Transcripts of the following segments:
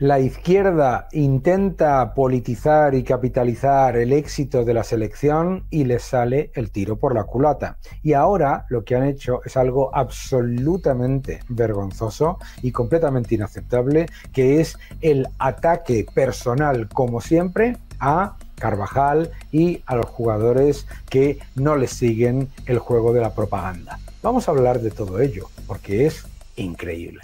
la izquierda intenta politizar y capitalizar el éxito de la selección y le sale el tiro por la culata. Y ahora lo que han hecho es algo absolutamente vergonzoso y completamente inaceptable, que es el ataque personal, como siempre, a Carvajal y a los jugadores que no les siguen el juego de la propaganda. Vamos a hablar de todo ello, porque es increíble.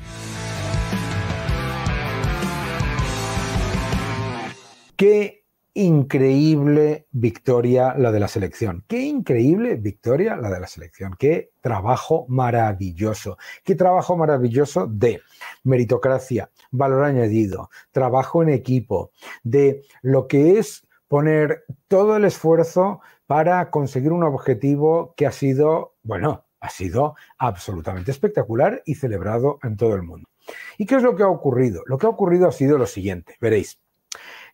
Qué increíble victoria la de la selección. Qué increíble victoria la de la selección. Qué trabajo maravilloso. Qué trabajo maravilloso de meritocracia, valor añadido, trabajo en equipo, de lo que es poner todo el esfuerzo para conseguir un objetivo que ha sido, bueno, ha sido absolutamente espectacular y celebrado en todo el mundo. ¿Y qué es lo que ha ocurrido? Lo que ha ocurrido ha sido lo siguiente, veréis.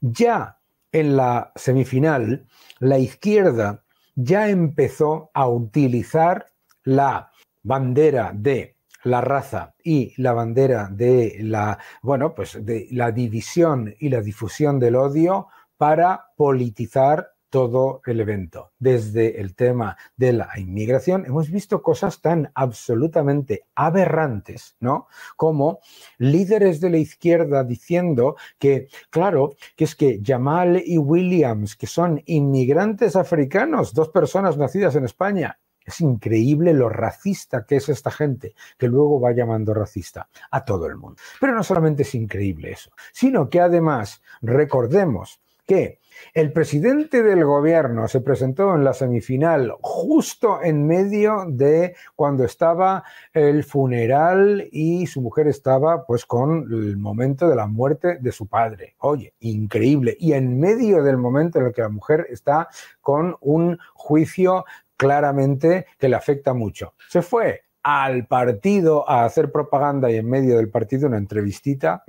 Ya en la semifinal, la izquierda ya empezó a utilizar la bandera de la raza y la bandera de la, bueno, pues de la división y la difusión del odio para politizar todo el evento. Desde el tema de la inmigración hemos visto cosas tan absolutamente aberrantes, ¿no? Como líderes de la izquierda diciendo que, claro, que es que Jamal y Williams, que son inmigrantes africanos, dos personas nacidas en España, es increíble lo racista que es esta gente, que luego va llamando racista a todo el mundo. Pero no solamente es increíble eso, sino que además recordemos el presidente del gobierno se presentó en la semifinal justo en medio de cuando estaba el funeral y su mujer estaba pues con el momento de la muerte de su padre. Oye, increíble. Y en medio del momento en el que la mujer está con un juicio claramente que le afecta mucho. Se fue, al partido a hacer propaganda y en medio del partido una entrevistita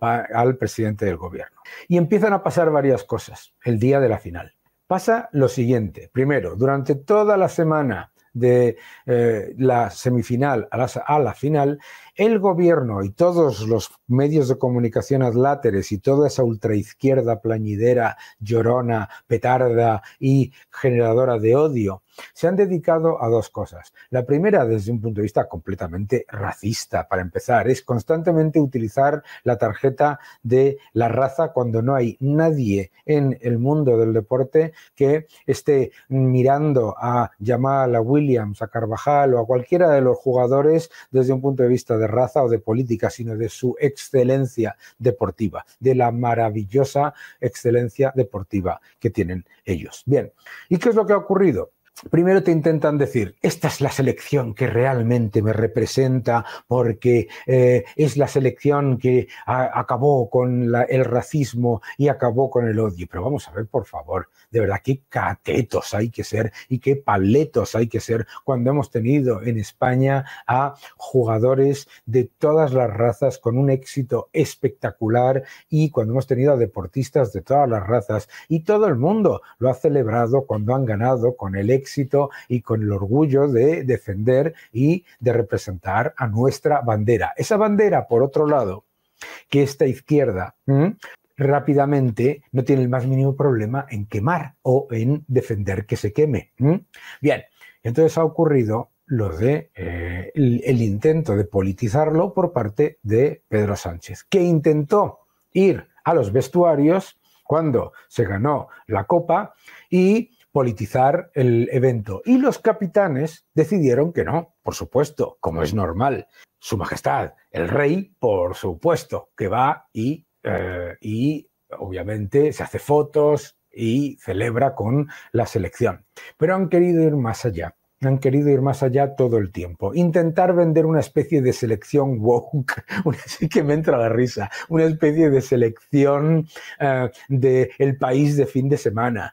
al presidente del gobierno. Y empiezan a pasar varias cosas el día de la final. Pasa lo siguiente. Primero, durante toda la semana de eh, la semifinal a la final, el gobierno y todos los medios de comunicación adláteres y toda esa ultraizquierda plañidera, llorona, petarda y generadora de odio se han dedicado a dos cosas. La primera, desde un punto de vista completamente racista, para empezar, es constantemente utilizar la tarjeta de la raza cuando no hay nadie en el mundo del deporte que esté mirando a Yamal, a Williams, a Carvajal o a cualquiera de los jugadores desde un punto de vista de raza o de política, sino de su excelencia deportiva, de la maravillosa excelencia deportiva que tienen ellos. Bien, ¿y qué es lo que ha ocurrido? primero te intentan decir, esta es la selección que realmente me representa porque eh, es la selección que acabó con el racismo y acabó con el odio. Pero vamos a ver, por favor, de verdad, qué catetos hay que ser y qué paletos hay que ser cuando hemos tenido en España a jugadores de todas las razas con un éxito espectacular y cuando hemos tenido a deportistas de todas las razas y todo el mundo lo ha celebrado cuando han ganado con el éxito éxito y con el orgullo de defender y de representar a nuestra bandera. Esa bandera, por otro lado, que esta izquierda rápidamente no tiene el más mínimo problema en quemar o en defender que se queme. Bien, entonces ha ocurrido lo de eh, el intento de politizarlo por parte de Pedro Sánchez, que intentó ir a los vestuarios cuando se ganó la copa y politizar el evento. Y los capitanes decidieron que no, por supuesto, como es normal. Su Majestad, el rey, por supuesto, que va y, eh, y obviamente se hace fotos y celebra con la selección. Pero han querido ir más allá han querido ir más allá todo el tiempo. Intentar vender una especie de selección woke, una, que me entra la risa, una especie de selección eh, del país de fin de semana,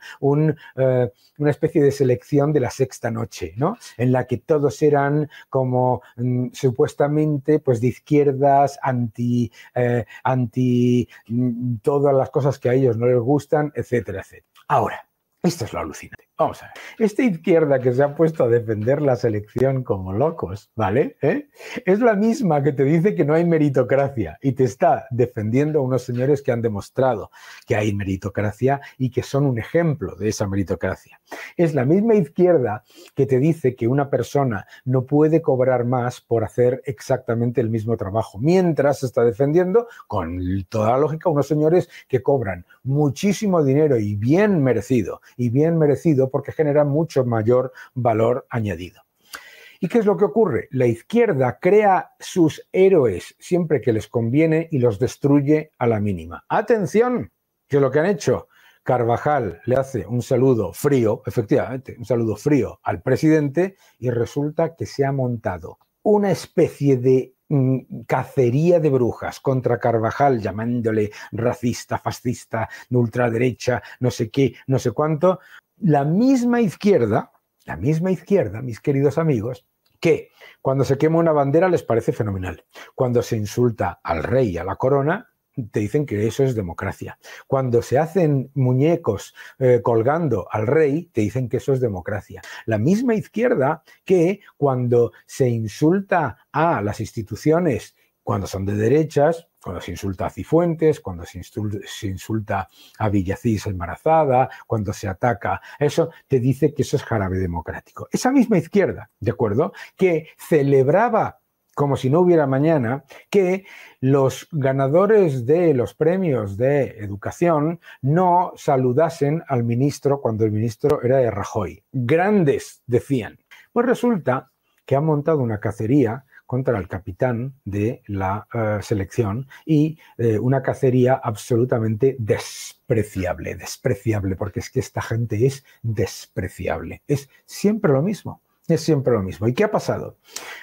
eh, una especie de selección de la sexta noche, ¿no? En la que todos eran como mm, supuestamente pues de izquierdas, anti, eh, anti mm, todas las cosas que a ellos no les gustan, etcétera, etcétera. Ahora, esto es lo alucinante. Vamos a ver. Esta izquierda que se ha puesto a defender la selección como locos, ¿vale? ¿Eh? Es la misma que te dice que no hay meritocracia y te está defendiendo a unos señores que han demostrado que hay meritocracia y que son un ejemplo de esa meritocracia. Es la misma izquierda que te dice que una persona no puede cobrar más por hacer exactamente el mismo trabajo, mientras está defendiendo, con toda la lógica, unos señores que cobran muchísimo dinero y bien merecido y bien merecido porque genera mucho mayor valor añadido. ¿Y qué es lo que ocurre? La izquierda crea sus héroes siempre que les conviene y los destruye a la mínima. Atención, que lo que han hecho, Carvajal le hace un saludo frío, efectivamente, un saludo frío al presidente y resulta que se ha montado una especie de Mm, cacería de brujas contra Carvajal, llamándole racista, fascista, ultraderecha, no sé qué, no sé cuánto, la misma izquierda, la misma izquierda, mis queridos amigos, que cuando se quema una bandera les parece fenomenal, cuando se insulta al rey a la corona, te dicen que eso es democracia. Cuando se hacen muñecos eh, colgando al rey, te dicen que eso es democracia. La misma izquierda que cuando se insulta a las instituciones, cuando son de derechas, cuando se insulta a Cifuentes, cuando se insulta, a Villacís embarazada, cuando se ataca eso, te dice que eso es jarabe democrático. Esa misma izquierda, ¿de acuerdo? Que celebraba como si no hubiera mañana, que los ganadores de los premios de educación no saludasen al ministro cuando el ministro era de Rajoy. Grandes, decían. Pues resulta que ha montado una cacería contra el capitán de la eh, selección y eh, una cacería absolutamente despreciable, despreciable, porque es que esta gente es despreciable, es siempre lo mismo. Es siempre lo mismo. ¿Y qué ha pasado?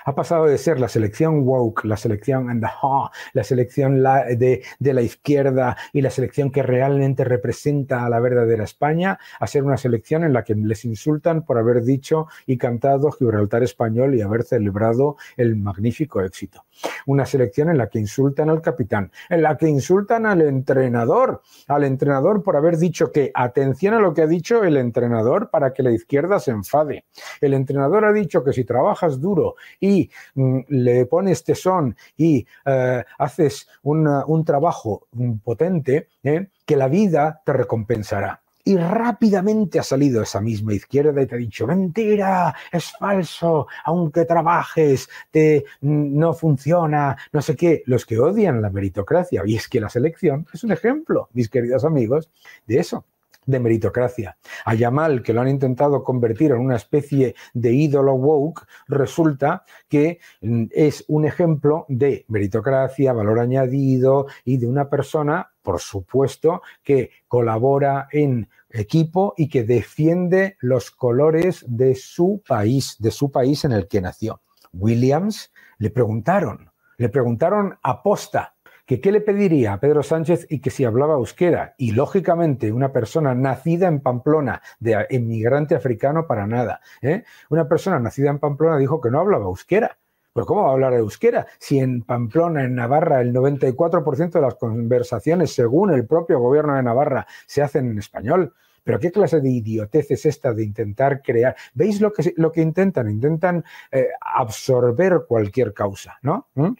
Ha pasado de ser la selección woke, la selección and the ha, la selección de, de, la izquierda y la selección que realmente representa a la verdadera España, a ser una selección en la que les insultan por haber dicho y cantado Gibraltar español y haber celebrado el magnífico éxito. Una selección en la que insultan al capitán, en la que insultan al entrenador, al entrenador por haber dicho que, atención a lo que ha dicho el entrenador para que la izquierda se enfade. El entrenador ha dicho que si trabajas duro y mm, le pones tesón y eh, haces un eh, trabajo mm, potente, eh, que la vida te recompensará. Y rápidamente ha salido esa misma izquierda y te ha dicho, mentira, es falso, aunque trabajes, mm, no funciona, no sé qué, los que odian la meritocracia. Y es que la selección es un ejemplo, mis queridos amigos, de eso de meritocracia. A Yamal, que lo han intentado convertir en una especie de ídolo woke, resulta que mm, es un ejemplo de meritocracia, valor añadido y de una persona, por supuesto, que colabora en equipo y que defiende los colores de su país, de su país en el que nació. Williams le preguntaron, le preguntaron aposta qué le pediría a Pedro Sánchez y que si hablaba euskera. Y lógicamente, una persona nacida en Pamplona, de inmigrante africano para nada, ¿eh? una persona nacida en Pamplona dijo que no hablaba euskera. Pero ¿cómo va a hablar de euskera? Si en Pamplona, en Navarra, el 94% de las conversaciones, según el propio gobierno de Navarra, se hacen en español. Pero qué clase de idiotez es esta de intentar crear. ¿Veis lo que, lo que intentan? Intentan eh, absorber cualquier causa, ¿no? ¿Mm?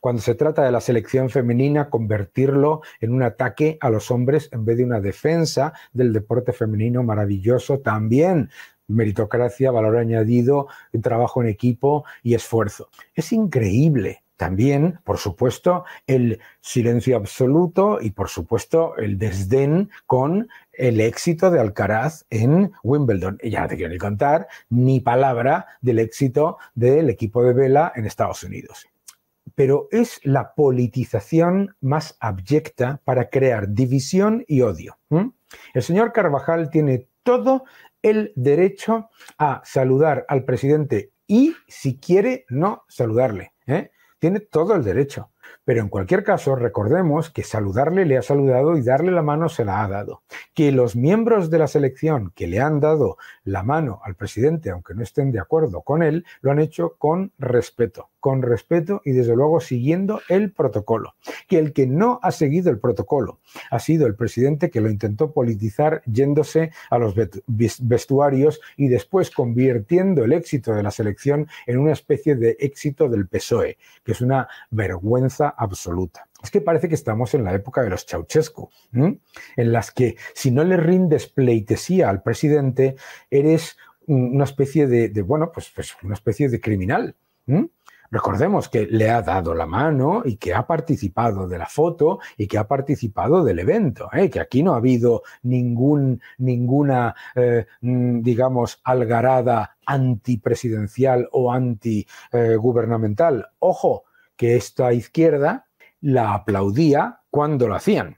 cuando se trata de la selección femenina, convertirlo en un ataque a los hombres en vez de una defensa del deporte femenino maravilloso también. Meritocracia, valor añadido, trabajo en equipo y esfuerzo. Es increíble también, por supuesto, el silencio absoluto y, por supuesto, el desdén con el éxito de Alcaraz en Wimbledon. Y ya no te quiero ni contar ni palabra del éxito del equipo de vela en Estados Unidos pero es la politización más abyecta para crear división y odio. El señor Carvajal tiene todo el derecho a saludar al presidente y, si quiere, no saludarle. ¿eh? Tiene todo el derecho. Pero en cualquier caso, recordemos que saludarle le ha saludado y darle la mano se la ha dado. Que los miembros de la selección que le han dado la mano al presidente, aunque no estén de acuerdo con él, lo han hecho con respeto con respeto y desde luego siguiendo el protocolo. Que el que no ha seguido el protocolo ha sido el presidente que lo intentó politizar yéndose a los vestuarios y después convirtiendo el éxito de la selección en una especie de éxito del PSOE, que es una vergüenza absoluta. Es que parece que estamos en la época de los Ceausescu, en las que si no le rindes pleitesía al presidente, eres una especie de, bueno, pues, pues, una especie de criminal. Recordemos que le ha dado la mano y que ha participado de la foto y que ha participado del evento, ¿eh? que aquí no ha habido ningún, ninguna, eh, mm, digamos, algarada antipresidencial o antigubernamental. Ojo, que esta izquierda la aplaudía cuando lo hacían.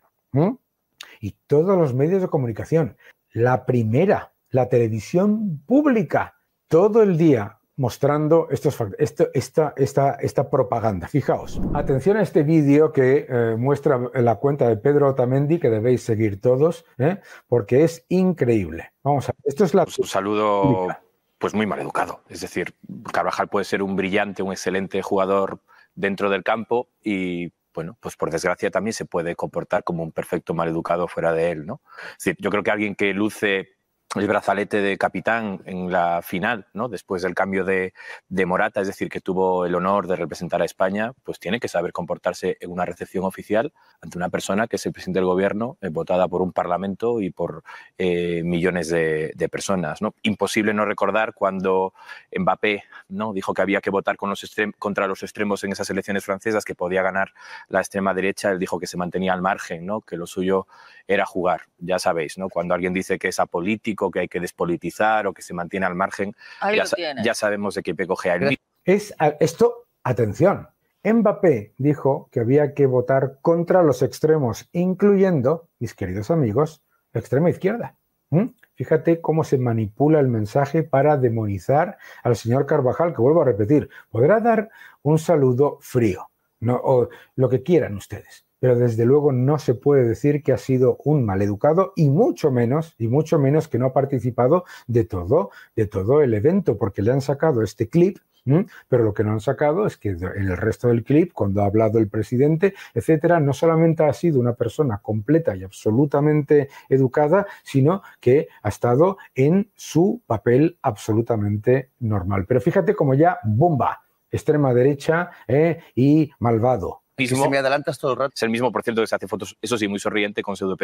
Y todos los medios de comunicación, la primera, la televisión pública, todo el día mostrando estos esto, esta, propaganda. Fijaos, atención a este vídeo que eh, muestra la cuenta de Pedro Otamendi, que debéis seguir todos, ¿eh? porque es increíble. Vamos a esto es la... Un saludo pues muy mal educado. Es decir, Carvajal puede ser un brillante, un excelente jugador dentro del campo y bueno, pues por desgracia también se puede comportar como un perfecto mal educado fuera de él, ¿no? Es yo creo que alguien que luce el brazalete de capitán en la final, ¿no? después del cambio de, Morata, es decir, que tuvo el honor de representar a España, pues tiene que saber comportarse en una recepción oficial ante una persona que es el presidente del gobierno, eh, votada por un parlamento y por eh, millones de, personas. ¿no? Imposible no recordar cuando Mbappé ¿no? dijo que había que votar contra los extremos en esas elecciones francesas, que podía ganar la extrema derecha, él dijo que se mantenía al margen, ¿no? que lo suyo era jugar, ya sabéis, ¿no? cuando alguien dice que es apolítico, que hay que despolitizar o que se mantiene al margen. ya, sabemos de qué pecoje Es, esto, atención, Mbappé dijo que había que votar contra los extremos, incluyendo, mis queridos amigos, la extrema izquierda. Fíjate cómo se manipula el mensaje para demonizar al señor Carvajal, que vuelvo a repetir, podrá dar un saludo frío, no, o lo que quieran ustedes, pero desde luego no se puede decir que ha sido un maleducado y mucho menos, y mucho menos que no ha participado de todo, de todo el evento, porque le han sacado este clip pero lo que no han sacado es que en el resto del clip, cuando ha hablado el presidente, etcétera, no solamente ha sido una persona completa y absolutamente educada, sino que ha estado en su papel absolutamente normal. Pero fíjate como ya, bomba, extrema derecha ¿eh? y malvado el Es el mismo, por cierto, que se hace fotos, eso sí, muy sonriente con pseudo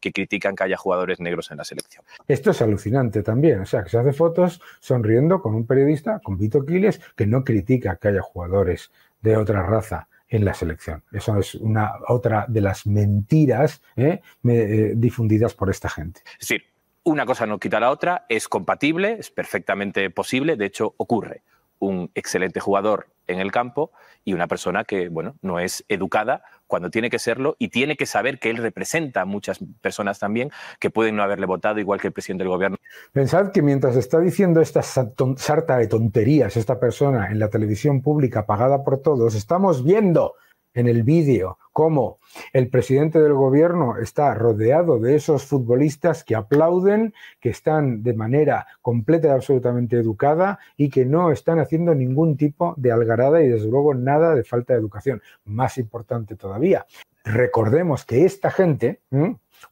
que critican que haya jugadores negros en la selección. Esto es alucinante también. O sea, que se hace fotos sonriendo con un periodista, con Vito Quiles, que no critica que haya jugadores de otra raza en la selección. Eso es una otra de las mentiras ¿eh? Eh, difundidas por esta gente. Es decir, una cosa no quita la otra, es compatible, es perfectamente posible, de hecho ocurre un excelente jugador en el campo y una persona que, bueno, no es educada cuando tiene que serlo y tiene que saber que él representa a muchas personas también que pueden no haberle votado igual que el presidente del gobierno. Pensad que mientras está diciendo esta sarta de tonterías esta persona en la televisión pública pagada por todos, estamos viendo en el vídeo cómo el presidente del gobierno está rodeado de esos futbolistas que aplauden, que están de manera completa y absolutamente educada y que no están haciendo ningún tipo de algarada y desde luego nada de falta de educación. Más importante todavía, recordemos que esta gente,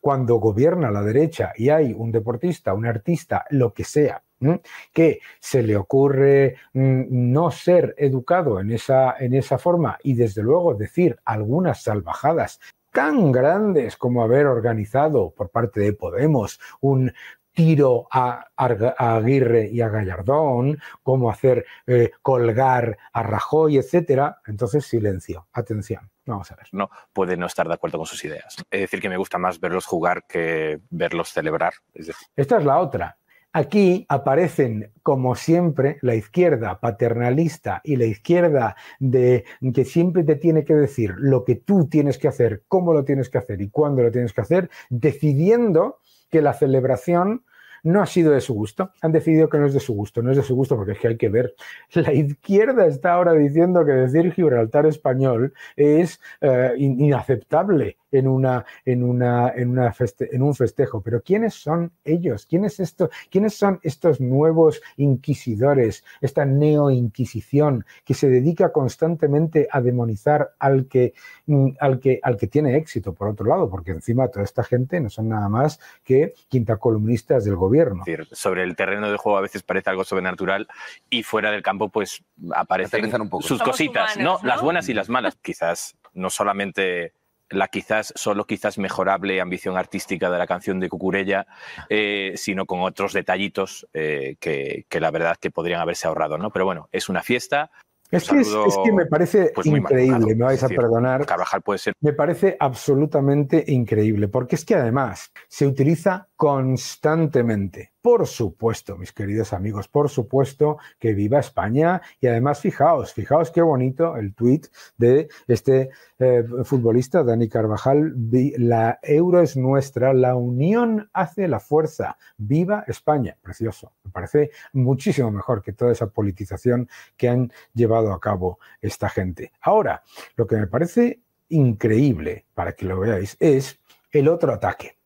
cuando gobierna la derecha y hay un deportista, un artista, lo que sea, que se le ocurre mm, no ser educado en esa, forma y desde luego decir algunas salvajadas tan grandes como haber organizado por parte de Podemos un tiro a, Aguirre y a Gallardón, como hacer eh, colgar a Rajoy, etcétera. Entonces, silencio, atención. Vamos a ver. No, puede no estar de acuerdo con sus ideas. Es decir, que me gusta más verlos jugar que verlos celebrar. Esta es la otra. Aquí aparecen, como siempre, la izquierda paternalista y la izquierda de que siempre te tiene que decir lo que tú tienes que hacer, cómo lo tienes que hacer y cuándo lo tienes que hacer, decidiendo que la celebración no ha sido de su gusto. Han decidido que no es de su gusto, no es de su gusto porque es que hay que ver. La izquierda está ahora diciendo que decir Gibraltar español es eh, inaceptable en, una, en, una, en, una en un festejo. Pero ¿quiénes son ellos? ¿Quiénes, esto, ¿Quiénes son estos nuevos inquisidores, esta neo-inquisición que se dedica constantemente a demonizar al que, mm, al, que, al que tiene éxito, por otro lado? Porque encima toda esta gente no son nada más que quinta columnistas del gobierno. decir, sobre el terreno de juego a veces parece algo sobrenatural y fuera del campo pues aparecen un poco. sus cositas, ¿no? Las buenas y las malas. Quizás no solamente la quizás solo quizás mejorable ambición artística de la canción de Cucurella, eh, sino con otros detallitos eh, que, la verdad que podrían haberse ahorrado, ¿no? Pero bueno, es una fiesta. Es, que, que, me parece pues, increíble, me vais a perdonar. puede ser. Me parece absolutamente increíble, porque es que además se utiliza constantemente. Por supuesto, mis queridos amigos, por supuesto que viva España. Y además, fijaos, fijaos qué bonito el tuit de este eh, futbolista, Dani Carvajal, la euro es nuestra, la unión hace la fuerza, viva España. Precioso, me parece muchísimo mejor que toda esa politización que han llevado a cabo esta gente. Ahora, lo que me parece increíble, para que lo veáis, es el otro ataque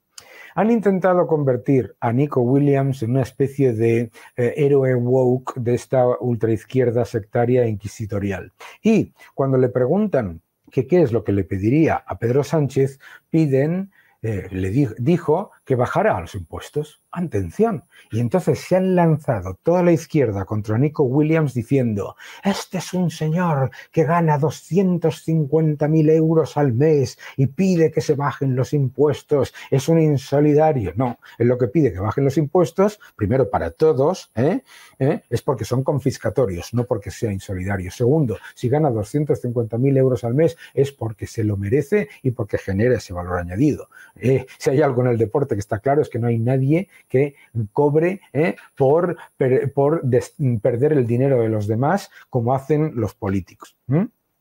han intentado convertir a Nico Williams en una especie de eh, héroe woke de esta ultraizquierda sectaria inquisitorial. Y cuando le preguntan qué es lo que le pediría a Pedro Sánchez, piden, eh, le dijo que bajara los impuestos. Atención. Y entonces se han lanzado toda la izquierda contra Nico Williams diciendo, este es un señor que gana 250.000 euros al mes y pide que se bajen los impuestos, es un insolidario. No, es lo que pide que bajen los impuestos, primero para todos, ¿eh? ¿Eh? es porque son confiscatorios, no porque sea insolidario. Segundo, si gana 250.000 euros al mes es porque se lo merece y porque genera ese valor añadido. Eh, si hay algo en el deporte está claro es que no hay nadie que cobre ¿eh? por, perder el dinero de los demás como hacen los políticos.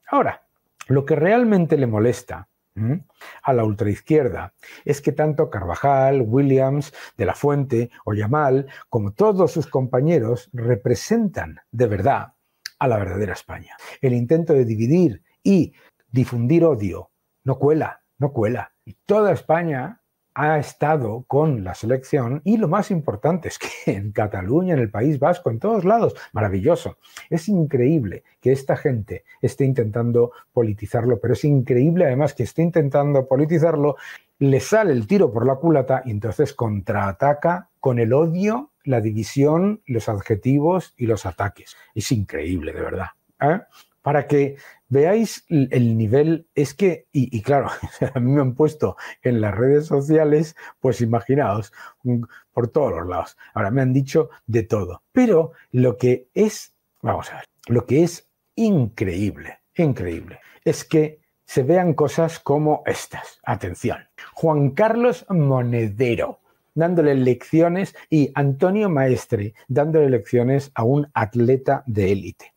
Ahora, lo que realmente le molesta a la ultraizquierda. Es que tanto Carvajal, Williams, De la Fuente o Yamal, como todos sus compañeros, representan de verdad a la verdadera España. El intento de dividir y difundir odio no cuela, no cuela. Y toda España ha estado con la selección y lo más importante es que en Cataluña, en el País Vasco, en todos lados, maravilloso. Es increíble que esta gente esté intentando politizarlo, pero es increíble además que esté intentando politizarlo, le sale el tiro por la culata y entonces contraataca con el odio, la división, los adjetivos y los ataques. Es increíble, de verdad. ¿eh? para que veáis el nivel, es que, y, claro, a mí me han puesto en las redes sociales, pues imaginaos, por todos los lados. Ahora me han dicho de todo, pero lo que es, vamos a ver, lo que es increíble, increíble, es que se vean cosas como estas. Atención, Juan Carlos Monedero dándole lecciones y Antonio Maestre dándole lecciones a un atleta de élite.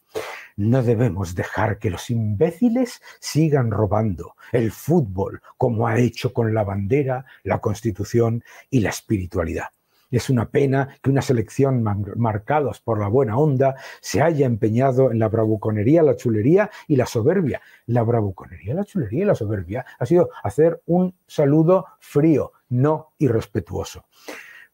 No debemos dejar que los imbéciles sigan robando el fútbol como ha hecho con la bandera, la constitución y la espiritualidad. Es una pena que una selección marcados por la buena onda se haya empeñado en la bravuconería, la chulería y la soberbia. La bravuconería, la chulería y la soberbia ha sido hacer un saludo frío, no irrespetuoso.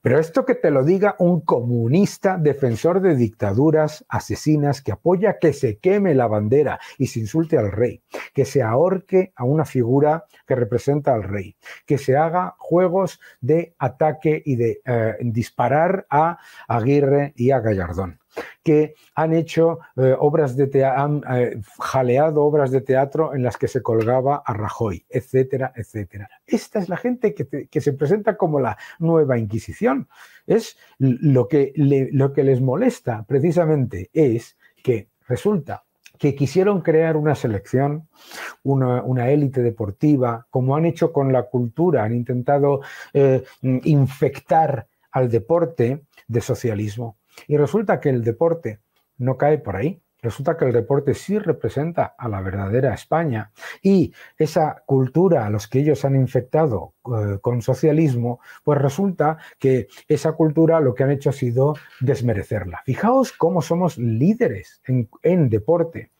Pero esto que te lo diga un comunista defensor de dictaduras asesinas que apoya que se queme la bandera y se insulte al rey, que se ahorque a una figura que representa al rey, que se haga juegos de ataque y de eh, disparar a Aguirre y a Gallardón que han hecho eh, obras de teatro, han eh, jaleado obras de teatro en las que se colgaba a Rajoy, etcétera, etcétera. Esta es la gente que, se presenta como la nueva Inquisición. Es lo que, les molesta precisamente es que resulta que quisieron crear una selección, una, élite deportiva, como han hecho con la cultura, han intentado eh, infectar al deporte de socialismo. Y resulta que el deporte no cae por ahí. Resulta que el deporte sí representa a la verdadera España y esa cultura a los que ellos han infectado eh, con socialismo, pues resulta que esa cultura lo que han hecho ha sido desmerecerla. Fijaos cómo somos líderes en, deporte,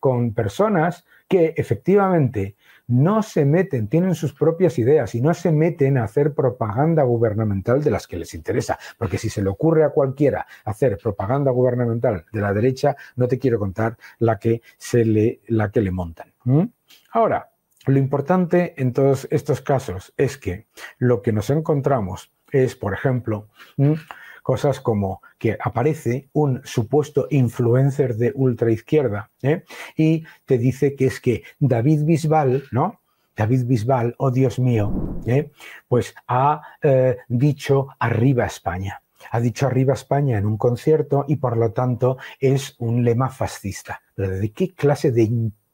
con personas que efectivamente no se meten, tienen sus propias ideas y no se meten a hacer propaganda gubernamental de las que les interesa. Porque si se le ocurre a cualquiera hacer propaganda gubernamental de la derecha, no te quiero contar la que, se le, la que le montan. Ahora, lo importante en todos estos casos es que lo que nos encontramos es, por ejemplo, cosas como que aparece un supuesto influencer de ultraizquierda ¿eh? y te dice que es que David Bisbal, ¿no? David Bisbal, oh Dios mío, ¿eh? pues ha eh, dicho arriba España. Ha dicho arriba España en un concierto y por lo tanto es un lema fascista. ¿De qué clase de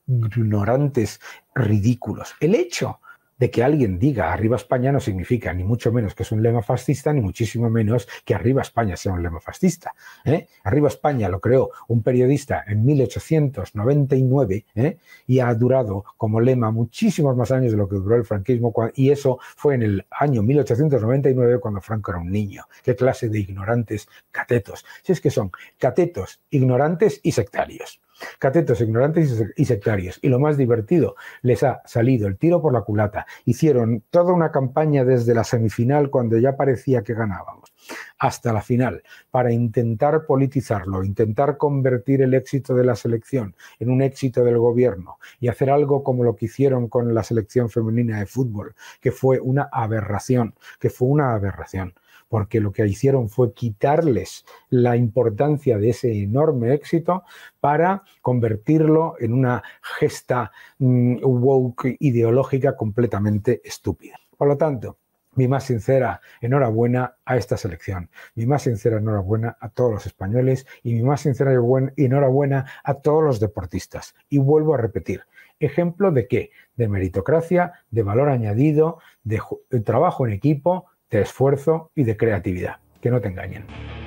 ignorantes ridículos? El hecho de que alguien diga arriba España no significa ni mucho menos que es un lema fascista, ni muchísimo menos que arriba España sea un lema fascista. ¿eh? Arriba España lo creó un periodista en 1899 ¿eh? y ha durado como lema muchísimos más años de lo que duró el franquismo y eso fue en el año 1899 cuando Franco era un niño. ¿Qué clase de ignorantes catetos? Si es que son catetos, ignorantes y sectarios. Catetos ignorantes y sectarios. Y lo más divertido, les ha salido el tiro por la culata. Hicieron toda una campaña desde la semifinal, cuando ya parecía que ganábamos, hasta la final, para intentar politizarlo, intentar convertir el éxito de la selección en un éxito del gobierno y hacer algo como lo que hicieron con la selección femenina de fútbol, que fue una aberración, que fue una aberración porque lo que hicieron fue quitarles la importancia de ese enorme éxito para convertirlo en una gesta mm, woke ideológica completamente estúpida. Por lo tanto, mi más sincera enhorabuena a esta selección, mi más sincera enhorabuena a todos los españoles y mi más sincera enhorabuena a todos los deportistas. Y vuelvo a repetir, ejemplo de qué? De meritocracia, de valor añadido, de trabajo en equipo, de esfuerzo y de creatividad. Que no te engañen.